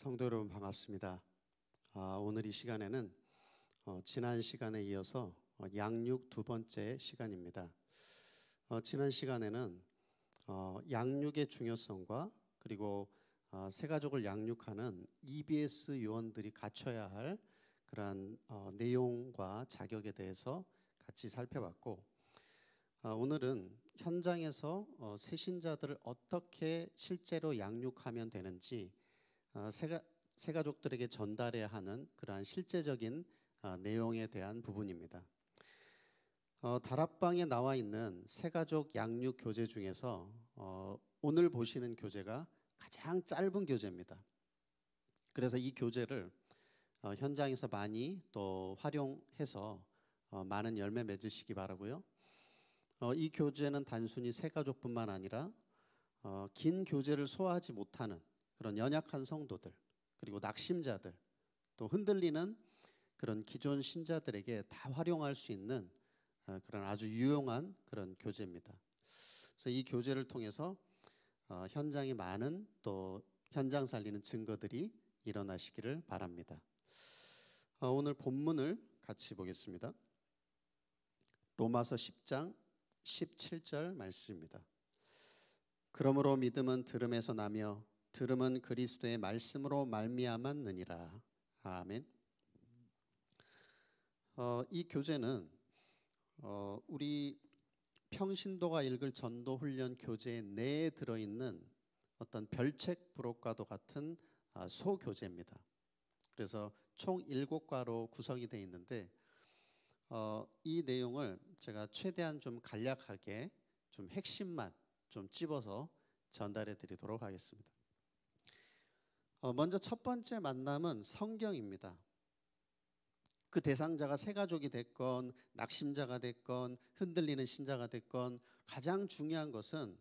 성도 여러분 반갑습니다. 아, 오늘 이 시간에는 어, 지난 시간에 이어서 어, 양육 두 번째 시간입니다. 어, 지난 시간에는 어, 양육의 중요성과 그리고 어, 아, 새 가족을 양육하는 EBS 요원들이 갖춰야 할 그러한 어, 내용과 자격에 대해서 같이 살펴봤고 어, 오늘은 현장에서 어, 새신자들을 어떻게 실제로 양육하면 되는지 새가, 어, 새가족들에게 전달해야 하는 그러한 실제적인 어, 내용에 대한 부분입니다. 어, 다락방에 나와 있는 새가족 양육 교재 중에서 어, 오늘 보시는 교재가 가장 짧은 교재입니다. 그래서 이 교재를 어, 현장에서 많이 또 활용해서 어, 많은 열매 맺으시기 바라고요. 이 교재는 단순히 새가족뿐만 아니라 긴 교재를 소화하지 못하는 그런 연약한 성도들 그리고 낙심자들 또 흔들리는 그런 기존 신자들에게 다 활용할 수 있는 어, 그런 아주 유용한 그런 교재입니다. 그래서 이 교재를 통해서 어, 현장에 많은 또 현장 살리는 증거들이 일어나시기를 바랍니다. 어, 오늘 본문을 같이 보겠습니다. 로마서 10장 17절 말씀입니다. 그러므로 믿음은 들음에서 나며 들음은 그리스도의 말씀으로 말미암았느니라. 아멘. 어, 이 교재는 어, 우리 평신도가 읽을 전도 훈련 교재 내에 들어있는 어떤 별책 부록과도 같은 아, 소교재입니다. 그래서 총 일곱 과로 구성이 되어 있는데 어, 이 내용을 제가 최대한 좀 간략하게 좀 핵심만 좀 집어서 전달해 드리도록 하겠습니다. 어, 먼저 첫 번째 만남은 성경입니다. 그 대상자가 새가족이 됐건 낙심자가 됐건 흔들리는 신자가 됐건 가장 중요한 것은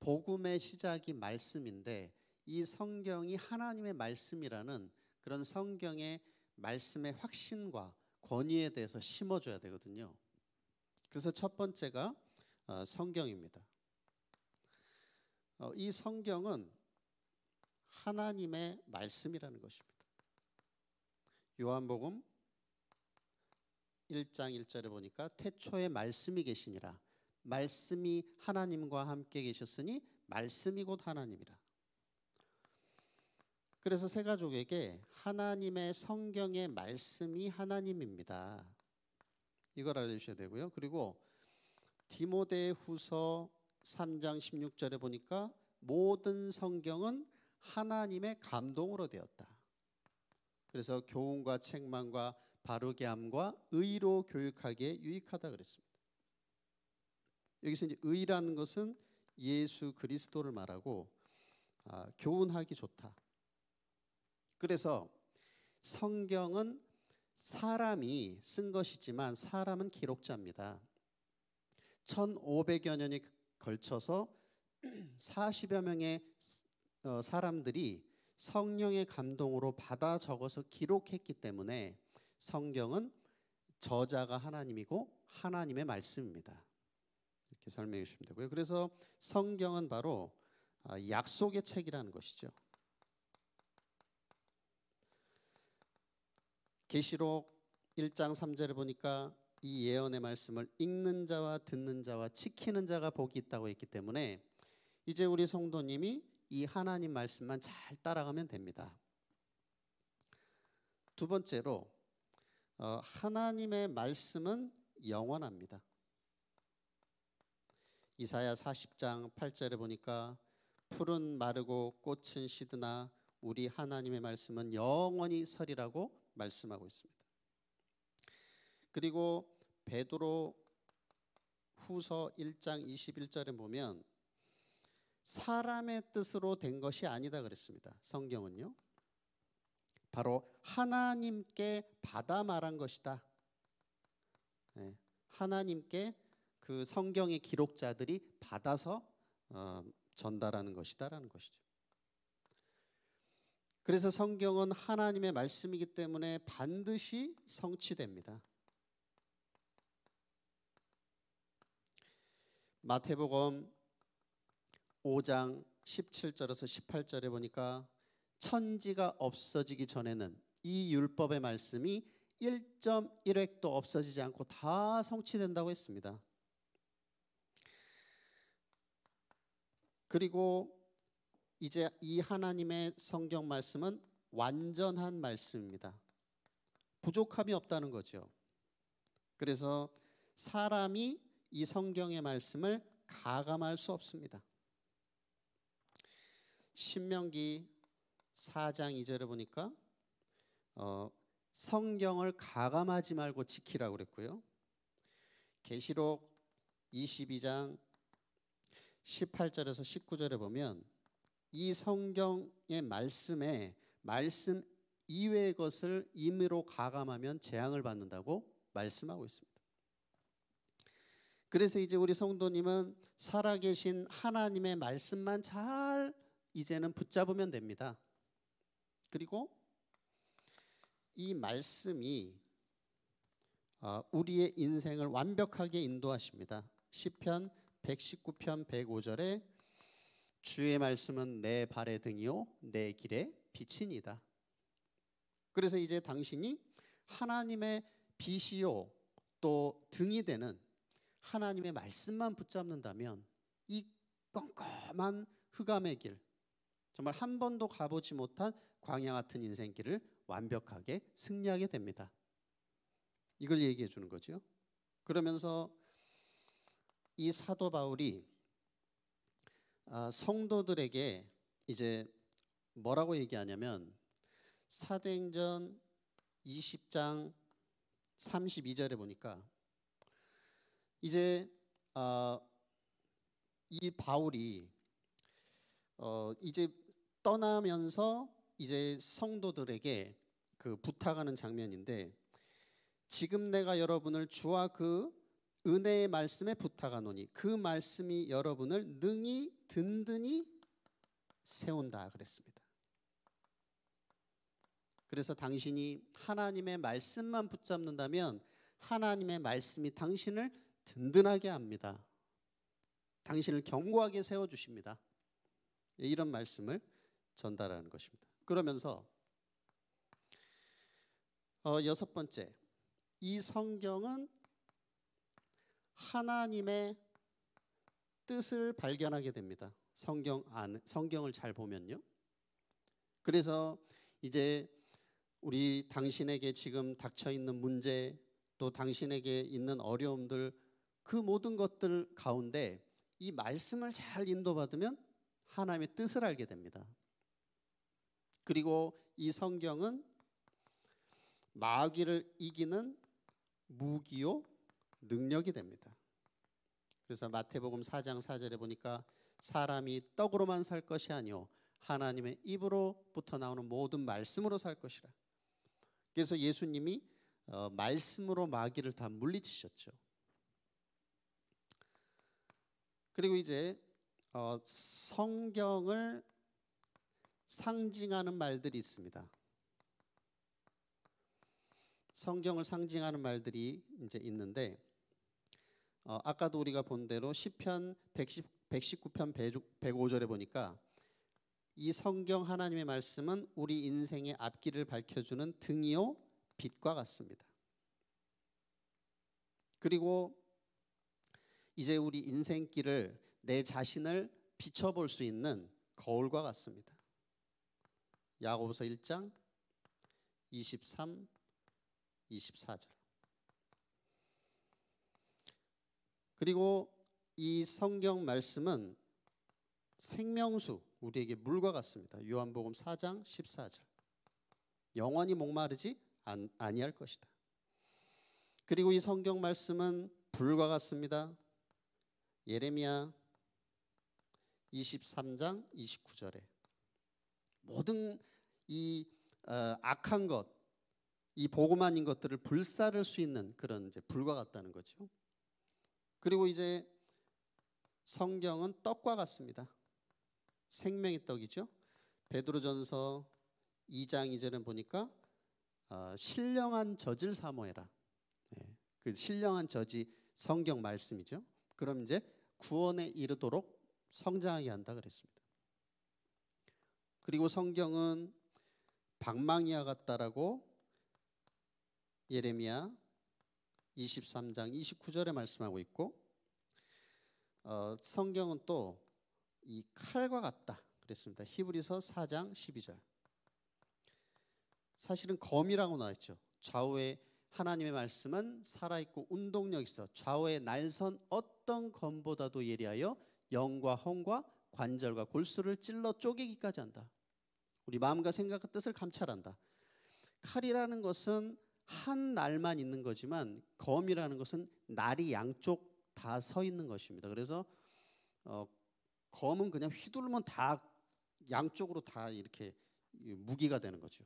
복음의 시작이 말씀인데 이 성경이 하나님의 말씀이라는 그런 성경의 말씀의 확신과 권위에 대해서 심어줘야 되거든요. 그래서 첫 번째가 어, 성경입니다. 어, 이 성경은 하나님의 말씀이라는 것입니다. 요한복음 1장 1절에 보니까 태초에 말씀이 계시니라 말씀이 하나님과 함께 계셨으니 말씀이 곧 하나님이라. 그래서 세 가족에게 하나님의 성경의 말씀이 하나님입니다. 이걸 알려주셔야 되고요. 그리고 디모데후서 3장 16절에 보니까 모든 성경은 하나님의 감동으로 되었다. 그래서 교훈과 책망과 바르게 함과 의로 교육하기에 유익하다 그랬습니다. 여기서 이제 의라는 것은 예수 그리스도를 말하고 아, 교훈하기 좋다. 그래서 성경은 사람이 쓴 것이지만 사람은 기록자입니다. 1500여 년이 걸쳐서 40여 명의 어, 사람들이 성령의 감동으로 받아 적어서 기록했기 때문에 성경은 저자가 하나님이고 하나님의 말씀입니다. 이렇게 설명해 주시면 되고요. 그래서 성경은 바로 아, 약속의 책이라는 것이죠. 계시록 1장 3절을 보니까 이 예언의 말씀을 읽는 자와 듣는 자와 지키는 자가 복이 있다고 했기 때문에 이제 우리 성도님이 이 하나님 말씀만 잘 따라가면 됩니다. 두 번째로 어, 하나님의 말씀은 영원합니다. 이사야 40장 8절에 보니까 풀은 마르고 꽃은 시드나 우리 하나님의 말씀은 영원히 서리라고 말씀하고 있습니다. 그리고 베드로 후서 1장 21절에 보면 사람의 뜻으로 된 것이 아니다 그랬습니다. 성경은요. 바로 하나님께 받아 말한 것이다. 네. 하나님께 그 성경의 기록자들이 받아서 어, 전달하는 것이다라는 것이죠. 그래서 성경은 하나님의 말씀이기 때문에 반드시 성취됩니다. 마태복음 5장 17절에서 18절에 보니까 천지가 없어지기 전에는 이 율법의 말씀이 1.1획도 없어지지 않고 다 성취된다고 했습니다. 그리고 이제 이 하나님의 성경 말씀은 완전한 말씀입니다. 부족함이 없다는 거죠. 그래서 사람이 이 성경의 말씀을 가감할 수 없습니다. 신명기 4장 2절에 보니까 어, 성경을 가감하지 말고 지키라고 그랬고요. 계시록 22장 18절에서 19절에 보면 이 성경의 말씀에 말씀 이외의 것을 임의로 가감하면 재앙을 받는다고 말씀하고 있습니다. 그래서 이제 우리 성도님은 살아계신 하나님의 말씀만 잘 이제는 붙잡으면 됩니다. 그리고 이 말씀이 어, 우리의 인생을 완벽하게 인도하십니다. 시편 119편 105절에 주의 말씀은 내 발의 등이요 내 길의 빛이니다. 그래서 이제 당신이 하나님의 빛이요 또 등이 되는 하나님의 말씀만 붙잡는다면 이 껌껌한 흑암의 길, 정말 한 번도 가보지 못한 광야 같은 인생길을 완벽하게 승리하게 됩니다. 이걸 얘기해 주는 거죠. 그러면서 이 사도 바울이 아, 성도들에게 이제 뭐라고 얘기하냐면 사도행전 20장 32절에 보니까 이제 아, 이 바울이 어, 이제 떠나면서 이제 성도들에게 그 부탁하는 장면인데 지금 내가 여러분을 주와 그 은혜의 말씀에 부탁하노니 그 말씀이 여러분을 능히 든든히 세운다 그랬습니다. 그래서 당신이 하나님의 말씀만 붙잡는다면 하나님의 말씀이 당신을 든든하게 합니다. 당신을 견고하게 세워 주십니다. 이런 말씀을 전달하는 것입니다. 그러면서 어, 여섯 번째, 이 성경은 하나님의 뜻을 발견하게 됩니다. 성경 안 성경을 잘 보면요. 그래서 이제 우리 당신에게 지금 닥쳐 있는 문제 또 당신에게 있는 어려움들 그 모든 것들 가운데 이 말씀을 잘 인도받으면 하나님의 뜻을 알게 됩니다. 그리고 이 성경은 마귀를 이기는 무기요 능력이 됩니다. 그래서 마태복음 4장 4절에 보니까 사람이 떡으로만 살 것이 아니요 하나님의 입으로부터 나오는 모든 말씀으로 살 것이라. 그래서 예수님이 어, 말씀으로 마귀를 다 물리치셨죠. 그리고 이제 어, 성경을 상징하는 말들이 있습니다. 성경을 상징하는 말들이 이제 있는데 어, 아까도 우리가 본 대로 시편 1 1 9편 105절에 보니까 이 성경 하나님의 말씀은 우리 인생의 앞길을 밝혀주는 등이요 빛과 같습니다. 그리고 이제 우리 인생길을 내 자신을 비춰볼 수 있는 거울과 같습니다. 야고보서 1장 23 24절. 그리고 이 성경 말씀은 생명수 우리에게 물과 같습니다. 요한복음 4장 14절. 영원히 목마르지 아니할 것이다. 그리고 이 성경 말씀은 불과 같습니다. 예레미야 23장 29절에 모든 이 어, 악한 것, 이 보고만 인 것들을 불사를 수 있는 그런 이제 불과 같다는 거죠. 그리고 이제 성경은 떡과 같습니다. 생명의 떡이죠. 베드로전서 2장 2절에 보니까 어, 신령한 젖을 사모해라. 예, 그 신령한 젖이 성경 말씀이죠. 그럼 이제 구원에 이르도록 성장하게 한다 그랬습니다. 그리고 성경은 방망이와 같다라고 예레미야 23장 29절에 말씀하고 있고 어, 성경은 또 이 칼과 같다 그랬습니다. 히브리서 4장 12절. 사실은 검이라고 나와 있죠. 좌우에 하나님의 말씀은 살아 있고 운동력 있어 좌우의 날선 어떤 검보다도 예리하여 영과 헝과 관절과 골수를 찔러 쪼개기까지 한다. 우리 마음과 생각과 뜻을 감찰한다. 칼이라는 것은 한 날만 있는 거지만 검이라는 것은 날이 양쪽 다 서 있는 것입니다. 그래서 어, 검은 그냥 휘두면다 양쪽으로 다 이렇게 무기가 되는 거죠.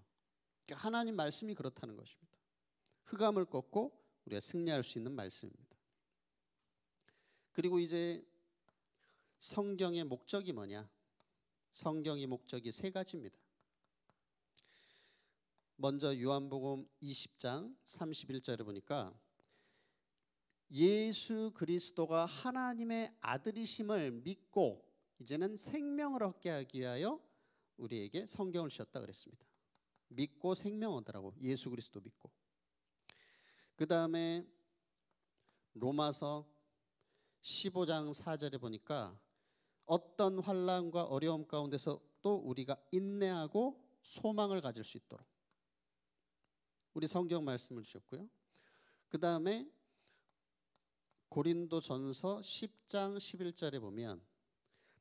그러니까 하나님 말씀이 그렇다는 것입니다. 흑암을 꺾고 우리가 승리할 수 있는 말씀입니다. 그리고 이제 성경의 목적이 뭐냐? 성경의 목적이 세 가지입니다. 먼저 요한복음 20장 31절에 보니까 예수 그리스도가 하나님의 아들이심을 믿고 이제는 생명을 얻게 하기 위하여 우리에게 성경을 주셨다 그랬습니다. 믿고 생명 얻으라고 예수 그리스도 믿고 그 다음에 로마서 15장 4절에 보니까 어떤 환란과 어려움 가운데서 또 우리가 인내하고 소망을 가질 수 있도록 우리 성경 말씀을 주셨고요. 그 다음에 고린도전서 10장 11절에 보면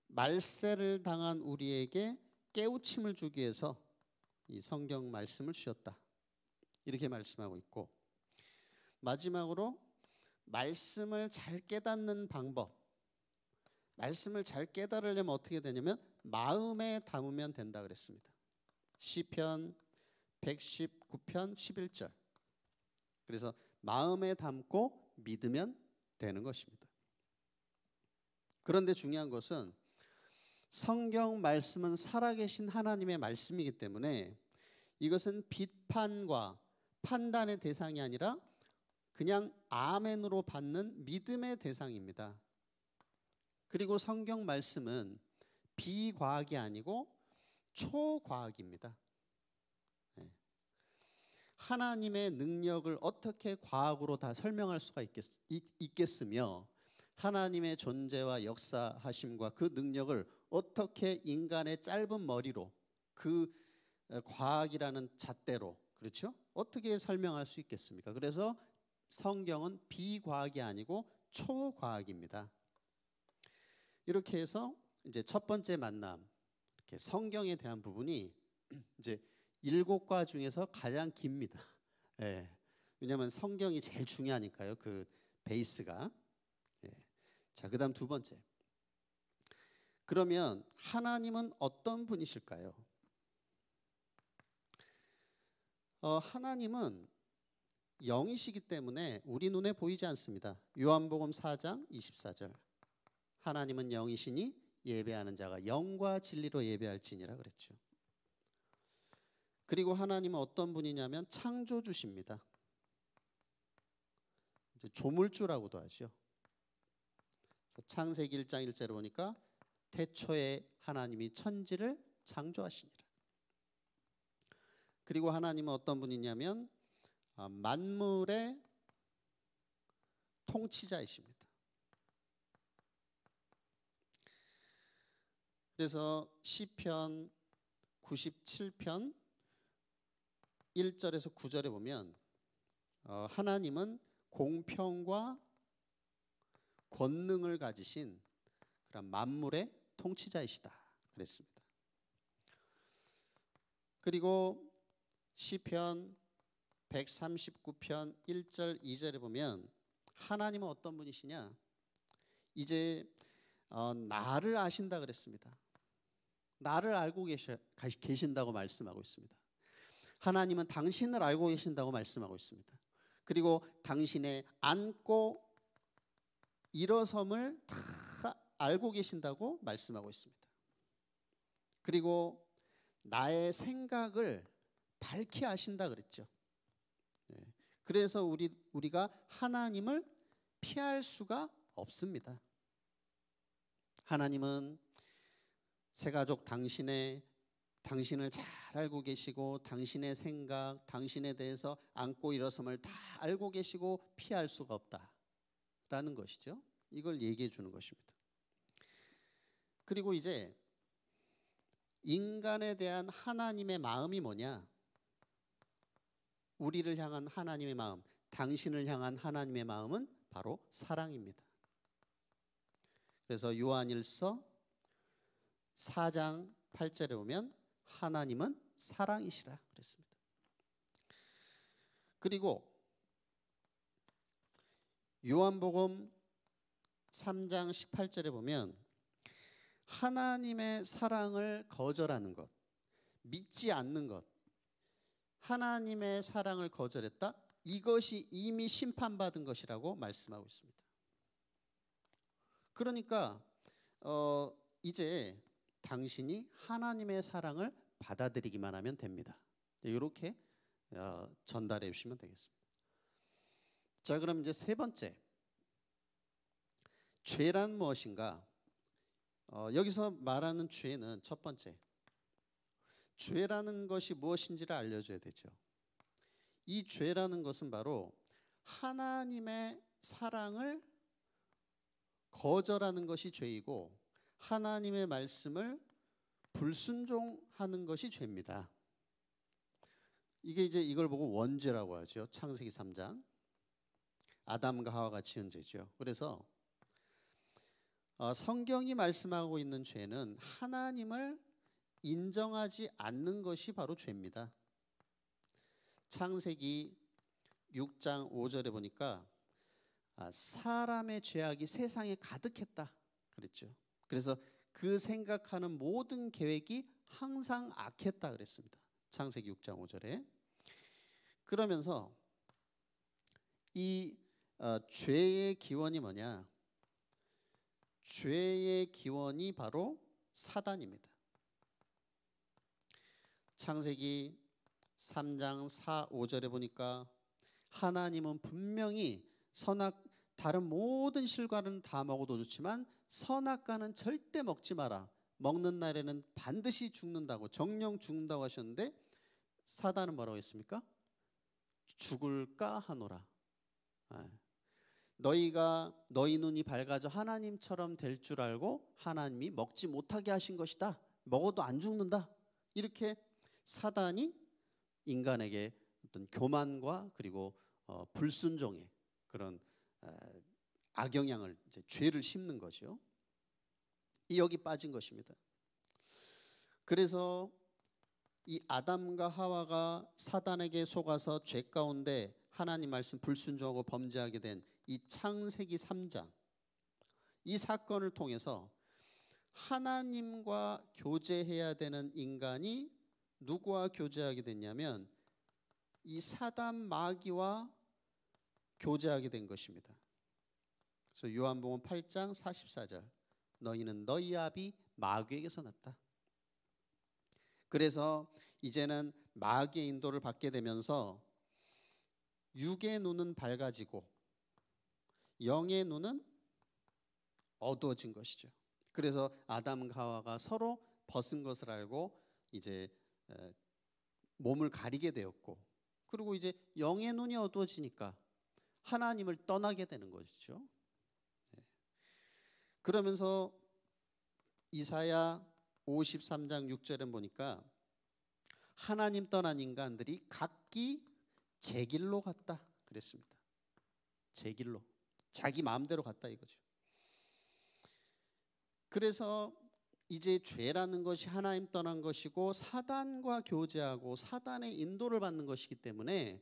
말세를 당한 우리에게 깨우침을 주기 위해서 이 성경 말씀을 주셨다. 이렇게 말씀하고 있고 마지막으로 말씀을 잘 깨닫는 방법. 말씀을 잘 깨달으려면 어떻게 되냐면 마음에 담으면 된다 그랬습니다. 시편 119편 11절. 그래서 마음에 담고 믿으면 되는 것입니다. 그런데 중요한 것은 성경 말씀은 살아계신 하나님의 말씀이기 때문에 이것은 비판과 판단의 대상이 아니라 그냥 아멘으로 받는 믿음의 대상입니다. 그리고 성경 말씀은 비과학이 아니고 초과학입니다. 하나님의 능력을 어떻게 과학으로 다 설명할 수가 있겠, 있겠으며 하나님의 존재와 역사하심과 그 능력을 어떻게 인간의 짧은 머리로 그 과학이라는 잣대로 그렇죠? 어떻게 설명할 수 있겠습니까? 그래서 성경은 비과학이 아니고 초과학입니다. 이렇게 해서 이제 첫 번째 만남, 이렇게 성경에 대한 부분이 이제 일곱 과 중에서 가장 깁니다. 예. 왜냐하면 성경이 제일 중요하니까요. 그 베이스가. 예. 자, 그다음 두 번째. 그러면 하나님은 어떤 분이실까요? 어, 하나님은 영이시기 때문에 우리 눈에 보이지 않습니다. 요한복음 4장 24절. 하나님은 영이시니 예배하는 자가 영과 진리로 예배할지니라 그랬죠. 그리고 하나님은 어떤 분이냐면 창조주십니다. 이제 조물주라고도 하죠. 창세기 1장 1절을 보니까 태초에 하나님이 천지를 창조하시니라. 그리고 하나님은 어떤 분이냐면 아, 만물의 통치자이십니다. 그래서 시편 97편 1절에서 9절에 보면 어, 하나님은 공평과 권능을 가지신 그런 만물의 통치자이시다 그랬습니다. 그리고 시편 139편 1절 2절에 보면 하나님은 어떤 분이시냐? 이제 어, 나를 아신다 그랬습니다. 나를 알고 계셔, 계신다고 말씀하고 있습니다. 하나님은 당신을 알고 계신다고 말씀하고 있습니다. 그리고 당신의 안고 일어섬을 다 알고 계신다고 말씀하고 있습니다. 그리고 나의 생각을 밝히 아신다 그랬죠. 예. 그래서 우리 우리가 하나님을 피할 수가 없습니다. 하나님은 세가족 당신의 당신을 잘 알고 계시고 당신의 생각, 당신에 대해서 안고 일어섬을 다 알고 계시고 피할 수가 없다라는 것이죠. 이걸 얘기해 주는 것입니다. 그리고 이제 인간에 대한 하나님의 마음이 뭐냐? 우리를 향한 하나님의 마음, 당신을 향한 하나님의 마음은 바로 사랑입니다. 그래서 요한일서 4장 8절에 보면 하나님은 사랑이시라 그랬습니다. 그리고 요한복음 3장 18절에 보면 하나님의 사랑을 거절하는 것, 믿지 않는 것, 하나님의 사랑을 거절했다. 이것이 이미 심판받은 것이라고 말씀하고 있습니다. 그러니까 어, 이제 당신이 하나님의 사랑을 받아들이기만 하면 됩니다. 이렇게 어, 전달해 주시면 되겠습니다. 자, 그럼 이제 세 번째. 죄란 무엇인가? 어, 여기서 말하는 죄는 첫 번째. 죄라는 것이 무엇인지를 알려줘야 되죠. 이 죄라는 것은 바로 하나님의 사랑을 거절하는 것이 죄이고 하나님의 말씀을 불순종하는 것이 죄입니다. 이게 이제 이걸 보고 원죄라고 하죠. 창세기 3장. 아담과 하와가 지은 죄죠. 그래서 어, 성경이 말씀하고 있는 죄는 하나님을 인정하지 않는 것이 바로 죄입니다. 창세기 6장 5절에 보니까 아, 사람의 죄악이 세상에 가득했다 그랬죠. 그래서 그 생각하는 모든 계획이 항상 악했다 그랬습니다. 창세기 6장 5절에. 그러면서 이 어, 죄의 기원이 뭐냐? 죄의 기원이 바로 사단입니다. 창세기 3장 4, 5절에 보니까 하나님은 분명히 선악 다른 모든 실과는 다 먹어도 좋지만 선악과는 절대 먹지 마라. 먹는 날에는 반드시 죽는다고 정령 죽는다고 하셨는데 사단은 뭐라고 했습니까? 죽을까 하노라. 예. 너희가 너희 눈이 밝아져 하나님처럼 될 줄 알고 하나님이 먹지 못하게 하신 것이다. 먹어도 안 죽는다. 이렇게 사단이 인간에게 어떤 교만과 그리고 어, 불순종의 그런 에, 악영향을 이제 죄를 심는 거죠. 이 여기 빠진 것입니다. 그래서 이 아담과 하와가 사단에게 속아서 죄 가운데 하나님 말씀 불순종하고 범죄하게 된 이 창세기 3장 이 사건을 통해서 하나님과 교제해야 되는 인간이 누구와 교제하게 됐냐면 이 사단 마귀와 교제하게 된 것입니다. 그래서 요한복음 8장 44절 너희는 너희 아비 마귀에게서 났다. 그래서 이제는 마귀의 인도를 받게 되면서 육의 눈은 밝아지고 영의 눈은 어두워진 것이죠. 그래서 아담과 하와가 서로 벗은 것을 알고 이제 몸을 가리게 되었고 그리고 이제 영의 눈이 어두워지니까 하나님을 떠나게 되는 것이죠. 그러면서 이사야 53장 6절에 보니까 하나님 떠난 인간들이 각기 제 길로 갔다 그랬습니다. 제 길로 자기 마음대로 갔다 이거죠. 그래서 이제 죄라는 것이 하나님 떠난 것이고 사단과 교제하고 사단의 인도를 받는 것이기 때문에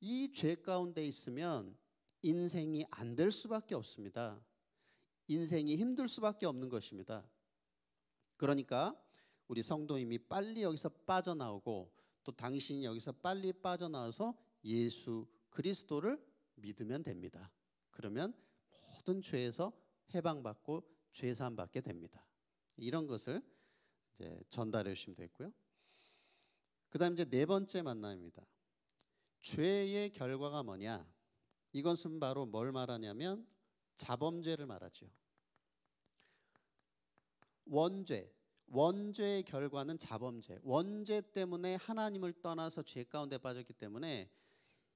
이 죄 가운데 있으면 인생이 안 될 수밖에 없습니다. 인생이 힘들 수밖에 없는 것입니다. 그러니까 우리 성도님이 빨리 여기서 빠져나오고 또 당신이 여기서 빨리 빠져나와서 예수 그리스도를 믿으면 됩니다. 그러면 모든 죄에서 해방받고 죄 사함 받게 됩니다. 이런 것을 이제 전달해 주시면 되고요. 겠 그다음 이제 네 번째 만남입니다. 죄의 결과가 뭐냐? 이것은 바로 뭘 말하냐면 자범죄를 말하죠. 원죄, 원죄의 결과는 자범죄. 원죄 때문에 하나님을 떠나서 죄 가운데 빠졌기 때문에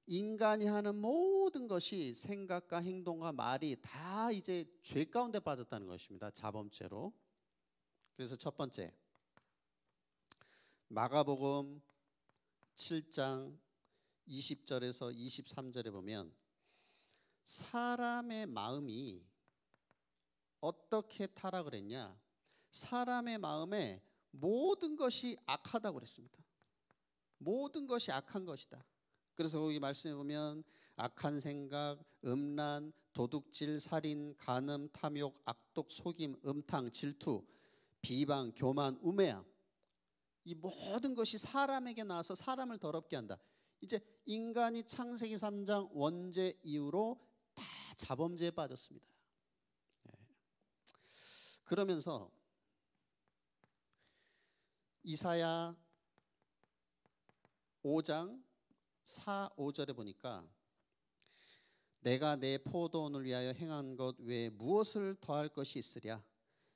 인간이 하는 모든 것이 생각과 행동과 말이 다 이제 죄 가운데 빠졌다는 것입니다. 자범죄로. 그래서 첫 번째 마가복음 7장 20절에서 23절에 보면 사람의 마음이 어떻게 타락을 했냐? 사람의 마음에 모든 것이 악하다고 그랬습니다. 모든 것이 악한 것이다. 그래서 거기 말씀해 보면 악한 생각, 음란, 도둑질, 살인, 간음, 탐욕, 악독, 속임, 음탕, 질투, 비방, 교만, 우매함. 이 모든 것이 사람에게 나와서 사람을 더럽게 한다. 이제 인간이 창세기 3장 원죄 이후로 다 자범죄에 빠졌습니다. 네. 그러면서 이사야 5장 4, 5절에 보니까 내가 내 포도원을 위하여 행한 것 외에 무엇을 더할 것이 있으랴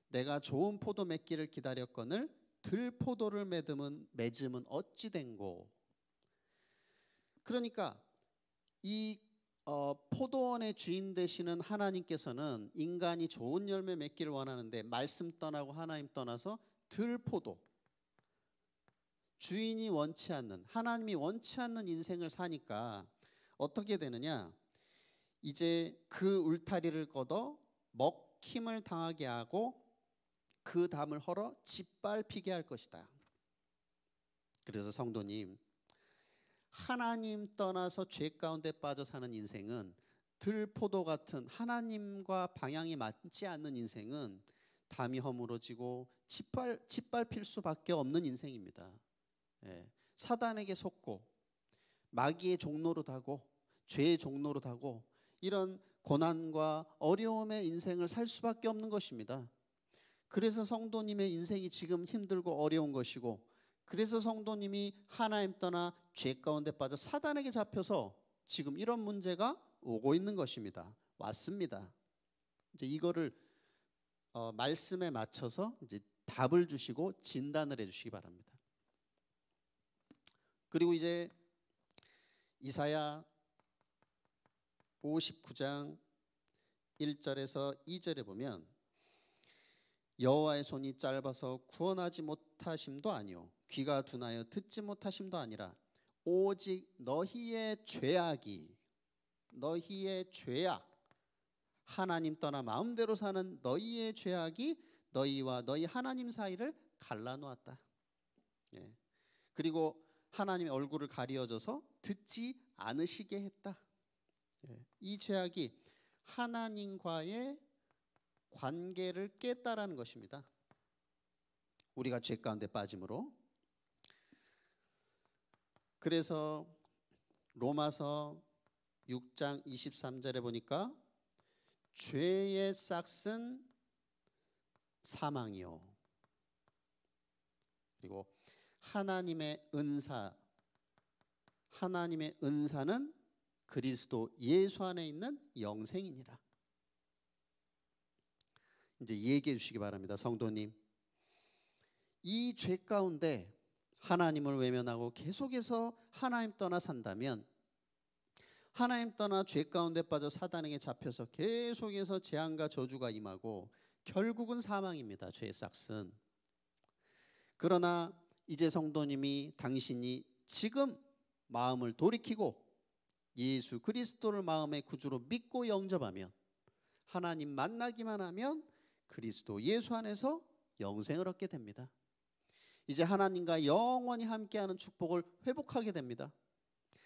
내가 좋은 포도 맺기를 기다렸거늘 들포도를 맺음은 맺음은 어찌 된고 그러니까 이 어, 포도원의 주인 되시는 하나님께서는 인간이 좋은 열매 맺기를 원하는데 말씀 떠나고 하나님 떠나서 들포도 주인이 원치 않는 하나님이 원치 않는 인생을 사니까 어떻게 되느냐? 이제 그 울타리를 걷어 먹힘을 당하게 하고 그 담을 헐어 짓밟히게 할 것이다. 그래서 성도님 하나님 떠나서 죄 가운데 빠져 사는 인생은 들포도 같은 하나님과 방향이 맞지 않는 인생은 담이 허물어지고 짓밟, 짓밟힐 수밖에 없는 인생입니다. 예, 사단에게 속고 마귀의 종로로 타고 죄의 종로로 타고 이런 고난과 어려움의 인생을 살 수밖에 없는 것입니다. 그래서 성도님의 인생이 지금 힘들고 어려운 것이고 그래서 성도님이 하나님 떠나 죄 가운데 빠져 사단에게 잡혀서 지금 이런 문제가 오고 있는 것입니다. 왔습니다. 이제 이거를 어, 말씀에 맞춰서 이제 답을 주시고 진단을 해주시기 바랍니다. 그리고 이제 이사야 59장 1절에서 2절에 보면 여호와의 손이 짧아서 구원하지 못하심도 아니요 귀가 둔하여 듣지 못하심도 아니라 오직 너희의 죄악이 너희의 죄악 하나님 떠나 마음대로 사는 너희의 죄악이 너희와 너희 하나님 사이를 갈라놓았다. 예. 그리고 하나님의 얼굴을 가리어져서 듣지 않으시게 했다. 예, 이 죄악이 하나님과의 관계를 깼다라는 것입니다. 우리가 죄 가운데 빠짐으로 그래서 로마서 6장 23절에 보니까 죄의 싹은 사망이요. 그리고 하나님의 은사 하나님의 은사는 그리스도 예수 안에 있는 영생이니라. 이제 얘기해 주시기 바랍니다. 성도님. 이 죄 가운데 하나님을 외면하고 계속해서 하나님 떠나 산다면 하나님 떠나 죄 가운데 빠져 사단에게 잡혀서 계속해서 재앙과 저주가 임하고 결국은 사망입니다. 죄의 싹슨. 그러나 이제 성도님이 당신이 지금 마음을 돌이키고 예수 그리스도를 마음의 구주로 믿고 영접하면 하나님 만나기만 하면 그리스도 예수 안에서 영생을 얻게 됩니다. 이제 하나님과 영원히 함께하는 축복을 회복하게 됩니다.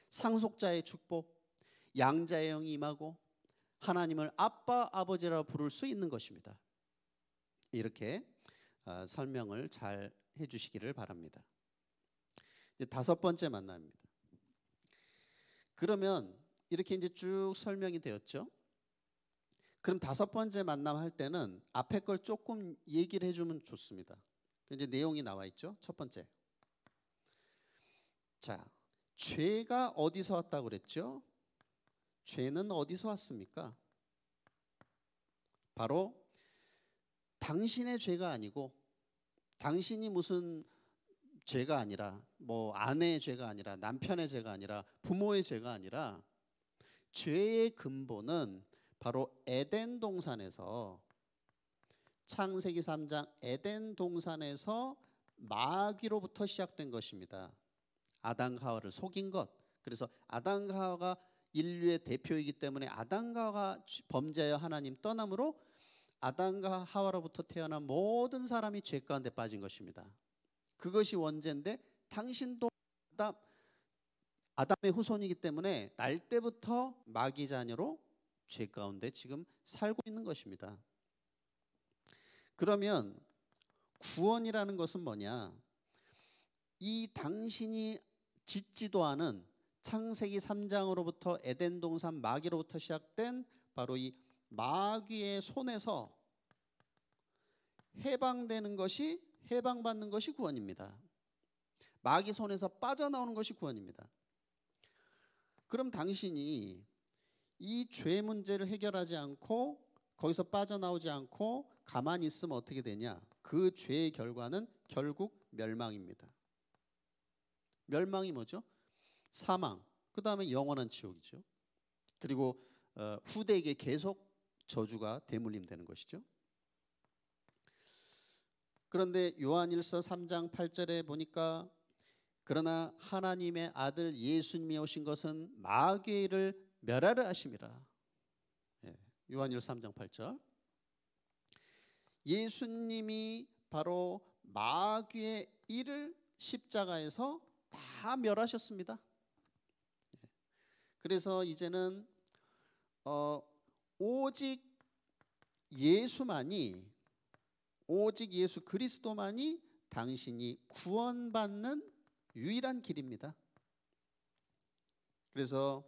상속자의 축복, 양자의 영이 임하고 하나님을 아빠 아버지라 부를 수 있는 것입니다. 이렇게 어, 설명을 잘 해주시기를 바랍니다. 이제 다섯 번째 만남입니다. 그러면 이렇게 이제 쭉 설명이 되었죠. 그럼 다섯 번째 만남 할 때는 앞에 걸 조금 얘기를 해주면 좋습니다. 이제 내용이 나와 있죠. 첫 번째. 자, 죄가 어디서 왔다고 그랬죠? 죄는 어디서 왔습니까? 바로 당신의 죄가 아니고 당신이 무슨 죄가 아니라 뭐 아내의 죄가 아니라 남편의 죄가 아니라 부모의 죄가 아니라 죄의 근본은 바로 에덴 동산에서 창세기 3장 에덴 동산에서 마귀로부터 시작된 것입니다. 아담 하와를 속인 것. 그래서 아담 하와가 인류의 대표이기 때문에 아담 하와가 범죄하여 하나님 떠남으로 아담과 하와로부터 태어난 모든 사람이 죄 가운데 빠진 것입니다. 그것이 원죄인데 당신도 아담, 의 후손이기 때문에 날 때부터 마귀 자녀로 죄 가운데 지금 살고 있는 것입니다. 그러면 구원이라는 것은 뭐냐? 이 당신이 짓지도 않은 창세기 3장으로부터 에덴 동산 마귀로부터 시작된 바로 이 마귀의 손에서 해방되는 것이 해방받는 것이 구원입니다. 마귀 손에서 빠져나오는 것이 구원입니다. 그럼 당신이 이 죄 문제를 해결하지 않고 거기서 빠져나오지 않고 가만히 있으면 어떻게 되냐? 그 죄의 결과는 결국 멸망입니다. 멸망이 뭐죠? 사망. 그 다음에 영원한 지옥이죠. 그리고 어, 후대에게 계속 저주가 대물림 되는 것이죠. 그런데 요한일서 3장 8절에 보니까 그러나 하나님의 아들 예수님이 오신 것은 마귀를 멸하려 하심이라. 예, 요한일서 3장 8절. 예수님이 바로 마귀의 일을 십자가에서 다 멸하셨습니다. 예, 그래서 이제는 어, 오직 예수만이 오직 예수 그리스도만이 당신이 구원받는 유일한 길입니다. 그래서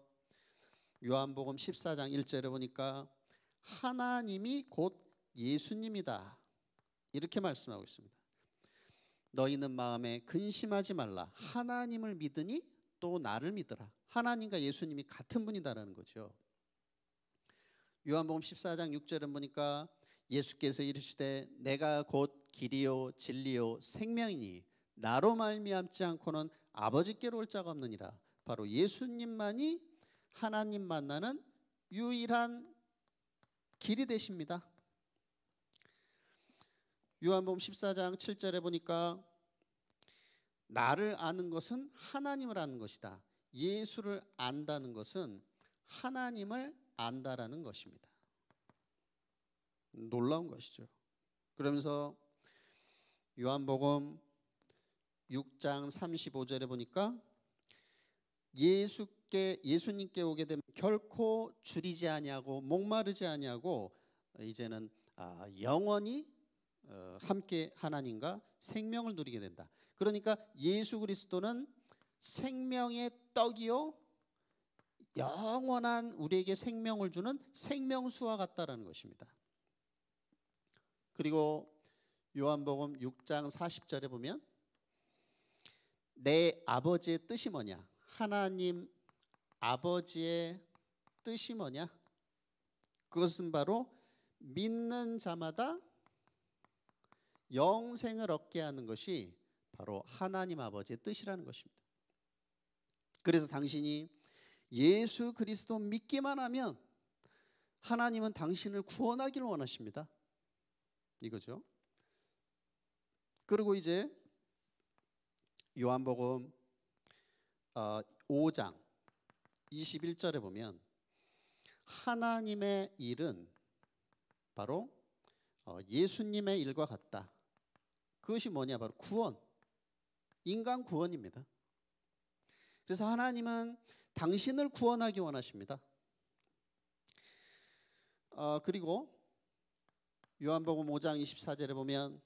요한복음 14장 1절에 보니까 하나님이 곧 예수님이다. 이렇게 말씀하고 있습니다. 너희는 마음에 근심하지 말라. 하나님을 믿으니 또 나를 믿으라. 하나님과 예수님이 같은 분이다라는 거죠. 요한복음 14장 6절은 보니까 예수께서 이르시되 내가 곧 길이요 진리요 생명이니 나로 말미암지 않고는 아버지께로 올 자가 없느니라. 바로 예수님만이 하나님 만나는 유일한 길이 되십니다. 요한복음 14장 7절에 보니까 나를 아는 것은 하나님을 아는 것이다. 예수를 안다는 것은 하나님을 안다라는 것입니다. 놀라운 것이죠. 그러면서 요한복음 6장 35절에 보니까 예수께 예수님께 오게 되면 결코 줄이지 아니하고 목마르지 아니하고 이제는 아, 영원히 어, 함께 하나님과 생명을 누리게 된다. 그러니까 예수 그리스도는 생명의 떡이요 영원한 우리에게 생명을 주는 생명수와 같다라는 것입니다. 그리고 요한복음 6장 40절에 보면 내 아버지의 뜻이 뭐냐? 하나님 아버지의 뜻이 뭐냐? 그것은 바로 믿는 자마다 영생을 얻게 하는 것이 바로 하나님 아버지의 뜻이라는 것입니다. 그래서 당신이 예수 그리스도 믿기만 하면 하나님은 당신을 구원하기를 원하십니다. 이거죠. 그리고 이제 요한복음 5장 어, 21절에 보면 하나님의 일은 바로 어, 예수님의 일과 같다. 그것이 뭐냐? 바로 구원. 인간 구원입니다. 그래서 하나님은 당신을 구원하기 원하십니다. 어, 그리고 요한복음 5장 24절에 보면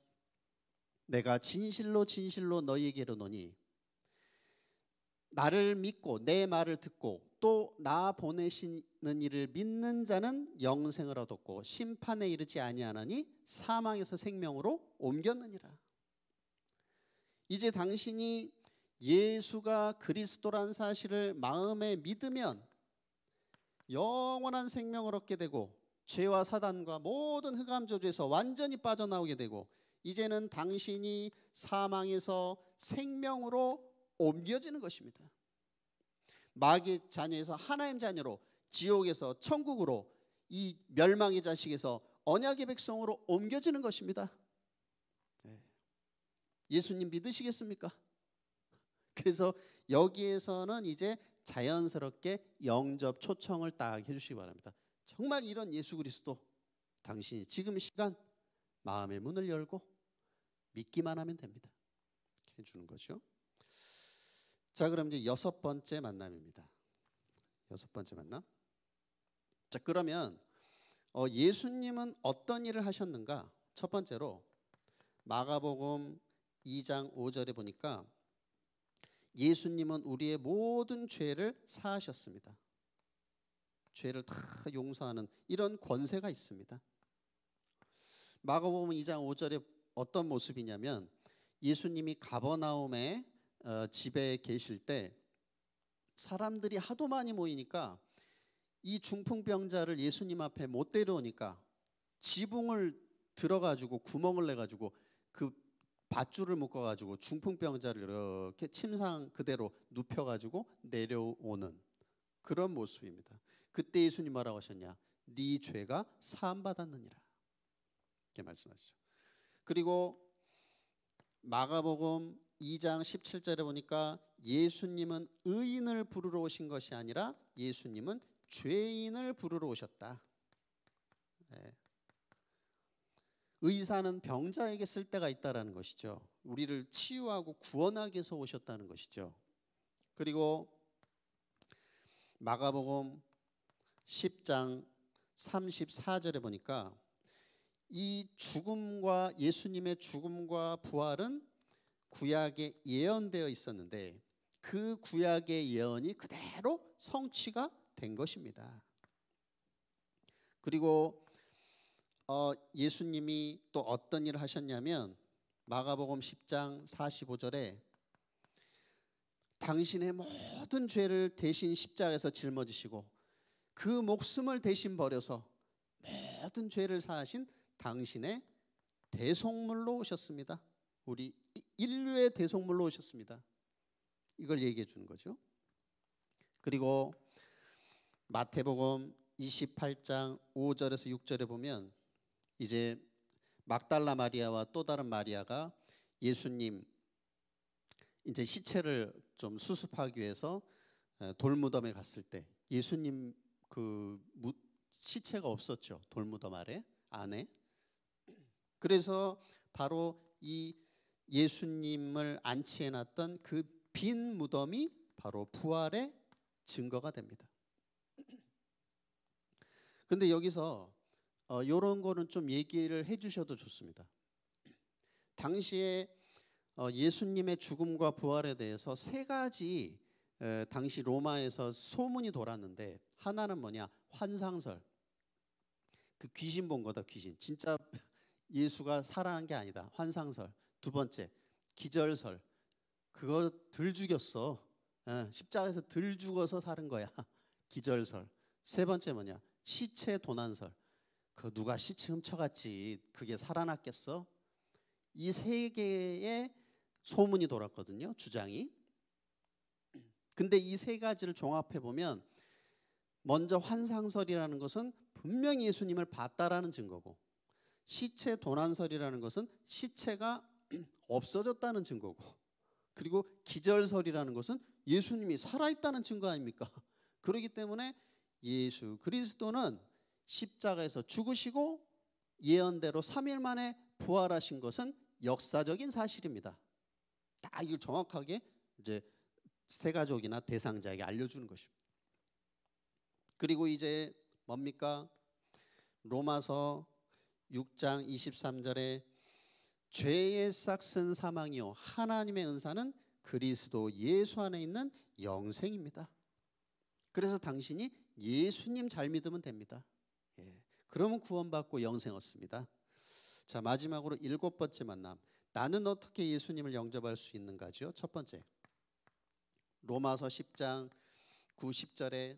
내가 진실로 진실로 너희에게로 노니 나를 믿고 내 말을 듣고 또 나 보내시는 이를 믿는 자는 영생을 얻었고 심판에 이르지 아니하나니 사망에서 생명으로 옮겼느니라. 이제 당신이 예수가 그리스도란 사실을 마음에 믿으면 영원한 생명을 얻게 되고 죄와 사단과 모든 흑암 저주에서 완전히 빠져나오게 되고 이제는 당신이 사망에서 생명으로 옮겨지는 것입니다. 마귀 자녀에서 하나님 자녀로 지옥에서 천국으로 이 멸망의 자식에서 언약의 백성으로 옮겨지는 것입니다. 네. 예수님 믿으시겠습니까? 그래서 여기에서는 이제 자연스럽게 영접 초청을 딱 해주시기 바랍니다. 정말 이런 예수 그리스도 당신이 지금 시간 마음의 문을 열고 믿기만 하면 됩니다. 해주는 거죠. 자 그럼 이제 여섯 번째 만남입니다. 여섯 번째 만남. 자 그러면 어, 예수님은 어떤 일을 하셨는가? 첫 번째로 마가복음 2장 5절에 보니까 예수님은 우리의 모든 죄를 사하셨습니다. 죄를 다 용서하는 이런 권세가 있습니다. 마가복음 2장 5절에 어떤 모습이냐면 예수님이 가버나움의 어, 집에 계실 때 사람들이 하도 많이 모이니까 이 중풍병자를 예수님 앞에 못 데려오니까 지붕을 들어가지고 구멍을 내가지고 그 밧줄을 묶어가지고 중풍병자를 이렇게 침상 그대로 눕혀가지고 내려오는 그런 모습입니다. 그때 예수님 뭐라고 하셨냐? 네 죄가 사함 받았느니라. 이렇게 말씀하시죠. 그리고 마가복음 2장 17절에 보니까 예수님은 의인을 부르러 오신 것이 아니라 예수님은 죄인을 부르러 오셨다. 의사는 병자에게 쓸 때가 있다라는 것이죠. 우리를 치유하고 구원하기 위해서 오셨다는 것이죠. 그리고 마가복음 10장 34절에 보니까 이 죽음과 예수님의 죽음과 부활은 구약에 예언되어 있었는데 그 구약의 예언이 그대로 성취가 된 것입니다. 그리고 어, 예수님이 또 어떤 일을 하셨냐면 마가복음 10장 45절에 당신의 모든 죄를 대신 십자가에서 짊어지시고 그 목숨을 대신 버려서 모든 죄를 사하신 당신의 대속물로 오셨습니다. 우리 인류의 대속물로 오셨습니다. 이걸 얘기해 주는 거죠. 그리고 마태복음 28장 5절에서 6절에 보면 이제 막달라 마리아와 또 다른 마리아가 예수님 이제 시체를 좀 수습하기 위해서 돌무덤에 갔을 때 예수님 그 시체가 없었죠. 돌무덤 아래 안에. 그래서 바로 이 예수님을 안치해 놨던 그 빈 무덤이 바로 부활의 증거가 됩니다. 근데 여기서 어, 이런 거는 좀 얘기를 해주셔도 좋습니다. 당시에 어, 예수님의 죽음과 부활에 대해서 세 가지 에, 당시 로마에서 소문이 돌았는데 하나는 뭐냐 환상설. 그 귀신 본 거다 귀신. 진짜 예수가 살아난 게 아니다. 환상설. 두 번째 기절설. 그거 들 죽였어. 에, 십자가에서 들 죽어서 사는 거야. 기절설. 세 번째 뭐냐 시체 도난설. 그 누가 시체 훔쳐갔지 그게 살아났겠어? 이 세 개의 소문이 돌았거든요. 주장이. 근데 이 세 가지를 종합해 보면 먼저 환상설이라는 것은 분명히 예수님을 봤다라는 증거고 시체 도난설이라는 것은 시체가 없어졌다는 증거고 그리고 기절설이라는 것은 예수님이 살아있다는 증거 아닙니까? 그러기 때문에 예수 그리스도는 십자가에서 죽으시고 예언대로 3일 만에 부활하신 것은 역사적인 사실입니다. 딱 이걸 정확하게 이제 세 가족이나 대상자에게 알려주는 것입니다. 그리고 이제 뭡니까? 로마서 6장 23절에 죄의 싹슨 사망이요 하나님의 은사는 그리스도 예수 안에 있는 영생입니다. 그래서 당신이 예수님 잘 믿으면 됩니다. 그러면 구원받고 영생 얻습니다. 자 마지막으로 일곱 번째 만남. 나는 어떻게 예수님을 영접할 수있는가지첫 번째 로마서 10장 90절에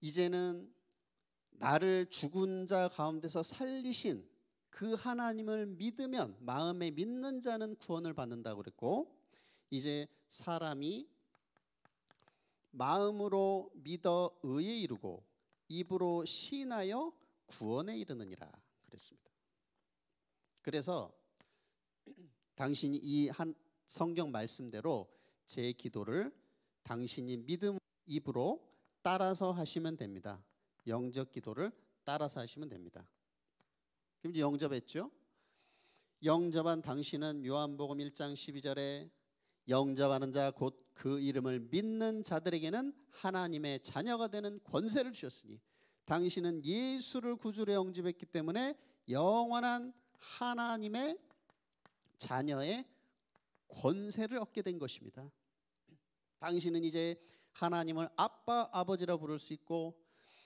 이제는 나를 죽은 자 가운데서 살리신 그 하나님을 믿으면 마음에 믿는 자는 구원을 받는다 그랬고 이제 사람이 마음으로 믿어 의에 이르고 입으로 시인하여 구원에 이르느니라 그랬습니다. 그래서 당신이 이 한 성경 말씀대로 제 기도를 당신이 믿음 입으로 따라서 하시면 됩니다. 영적 기도를 따라서 하시면 됩니다. 그럼 영접했죠? 영접한 당신은 요한복음 1장 12절에 영접하는 자 곧 그 이름을 믿는 자들에게는 하나님의 자녀가 되는 권세를 주셨으니 당신은 예수를 구주로 영접했기 때문에 영원한 하나님의 자녀의 권세를 얻게 된 것입니다. 당신은 이제 하나님을 아빠 아버지라 부를 수 있고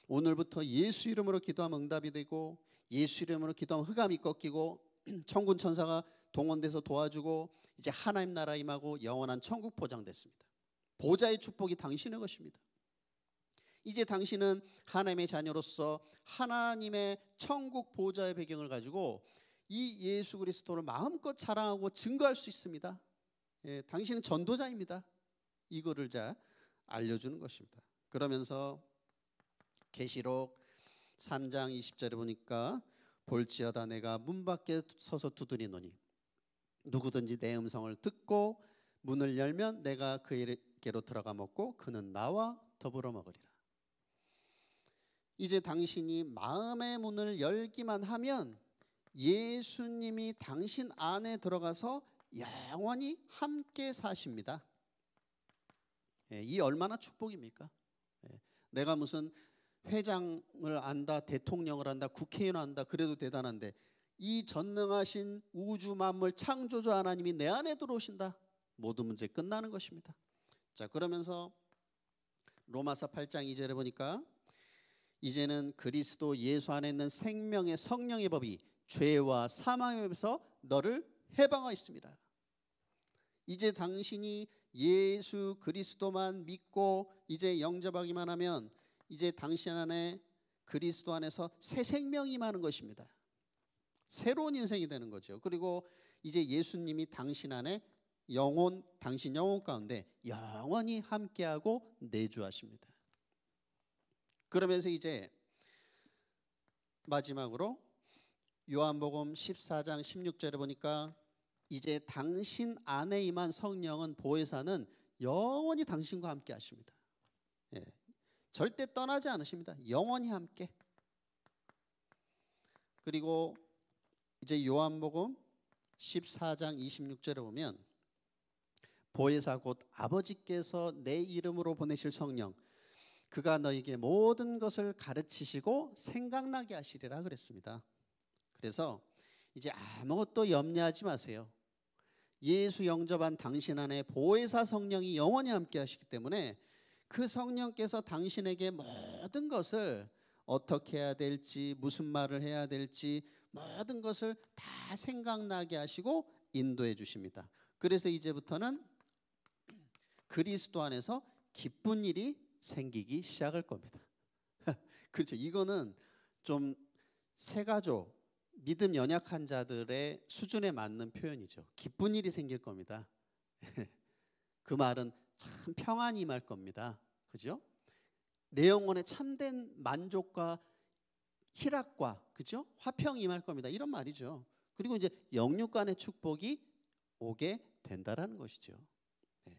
오늘부터 예수 이름으로 기도하면 응답이 되고 예수 이름으로 기도하면 흑암이 꺾이고 천군 천사가 동원돼서 도와주고 이제 하나님 나라 임하고 영원한 천국 보장됐습니다. 보좌의 축복이 당신의 것입니다. 이제 당신은 하나님의 자녀로서 하나님의 천국 보좌의 배경을 가지고 이 예수 그리스도를 마음껏 자랑하고 증거할 수 있습니다. 예, 당신은 전도자입니다. 이거를 자 알려주는 것입니다. 그러면서 계시록 3장 20절에 보니까 볼지어다 내가 문 밖에 서서 두드리노니 누구든지 내 음성을 듣고 문을 열면 내가 그에게로 들어가 먹고 그는 나와 더불어 먹으리라. 이제 당신이 마음의 문을 열기만 하면 예수님이 당신 안에 들어가서 영원히 함께 사십니다. 예, 이 얼마나 축복입니까? 예, 내가 무슨 회장을 안다, 대통령을 안다 국회의원 안다 그래도 대단한데 이 전능하신 우주 만물 창조주 하나님이 내 안에 들어오신다. 모든 문제 끝나는 것입니다. 자, 그러면서 로마서 8장 2절에 보니까 이제는 그리스도 예수 안에 있는 생명의 성령의 법이 죄와 사망에서 너를 해방하였습니다. 이제 당신이 예수 그리스도만 믿고 이제 영접하기만 하면 이제 당신 안에 그리스도 안에서 새 생명이 많은 것입니다. 새로운 인생이 되는 거죠. 그리고 이제 예수님이 당신 안에 영혼, 당신 영혼 가운데 영원히 함께하고 내주하십니다. 그러면서 이제 마지막으로 요한복음 14장 16절에 보니까 이제 당신 안에 임한 성령은 보혜사는 영원히 당신과 함께 하십니다. 예. 절대 떠나지 않으십니다. 영원히 함께. 그리고 이제 요한복음 14장 26절에 보면 보혜사 곧 아버지께서 내 이름으로 보내실 성령 그가 너에게 모든 것을 가르치시고 생각나게 하시리라 그랬습니다. 그래서 이제 아무것도 염려하지 마세요. 예수 영접한 당신 안에 보혜사 성령이 영원히 함께 하시기 때문에 그 성령께서 당신에게 모든 것을 어떻게 해야 될지 무슨 말을 해야 될지 모든 것을 다 생각나게 하시고 인도해 주십니다. 그래서 이제부터는 그리스도 안에서 기쁜 일이 생기기 시작할 겁니다. 그렇죠. 이거는 좀 세가족 믿음 연약한 자들의 수준에 맞는 표현이죠. 기쁜 일이 생길 겁니다. 그 말은 참 평안이 말 겁니다. 그죠? 내 영혼에 참된 만족과 희락과 그죠? 화평 임할 겁니다. 이런 말이죠. 그리고 이제 영육 간의 축복이 오게 된다라는 것이죠. 네.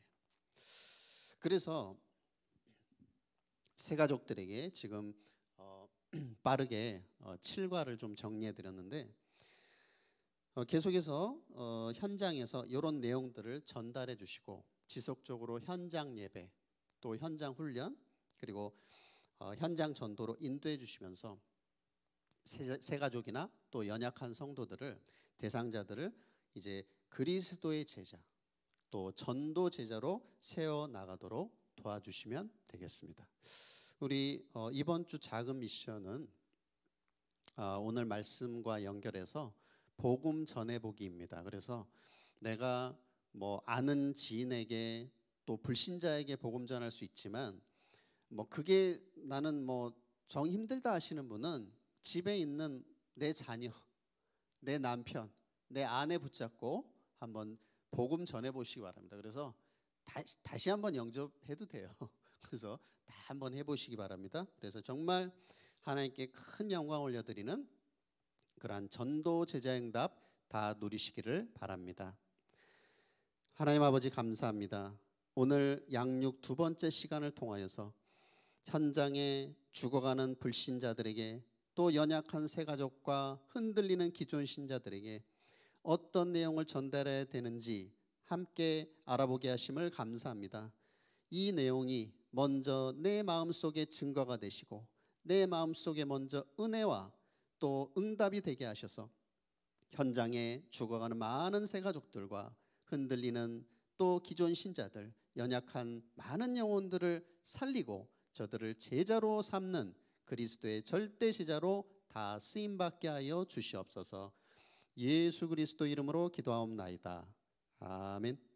그래서 세 가족들에게 지금 어, 빠르게 어, 7과를 좀 정리해 드렸는데 어, 계속해서 어, 현장에서 이런 내용들을 전달해 주시고 지속적으로 현장 예배 또 현장 훈련 그리고 어, 현장 전도로 인도해 주시면서 세, 가족이나 또 연약한 성도들을 대상자들을 이제 그리스도의 제자 또 전도 제자로 세워 나가도록 도와주시면 되겠습니다. 우리 어, 이번 주 작은 미션은 아, 오늘 말씀과 연결해서 복음 전해보기입니다. 그래서 내가 뭐 아는 지인에게 또 불신자에게 복음 전할 수 있지만 뭐 그게 나는 뭐정 힘들다 하시는 분은 집에 있는 내 자녀, 내 남편, 내 아내 붙잡고 한번 복음 전해 보시기 바랍니다. 그래서 다시, 다시 한번 영접해도 돼요. 그래서 다 한번 해보시기 바랍니다. 그래서 정말 하나님께 큰 영광 올려드리는 그러한 전도 제자 응답 다 누리시기를 바랍니다. 하나님 아버지 감사합니다. 오늘 양육 두 번째 시간을 통하여서 현장에 죽어가는 불신자들에게 또 연약한 새 가족과 흔들리는 기존 신자들에게 어떤 내용을 전달해야 되는지 함께 알아보게 하심을 감사합니다. 이 내용이 먼저 내 마음속에 증거가 되시고 내 마음속에 먼저 은혜와 또 응답이 되게 하셔서 현장에 죽어가는 많은 새 가족들과 흔들리는 또 기존 신자들 연약한 많은 영혼들을 살리고 저들을 제자로 삼는 그리스도의 절대 시자로 다 쓰임 받게 하여 주시옵소서. 예수 그리스도 이름으로 기도하옵나이다. 아멘.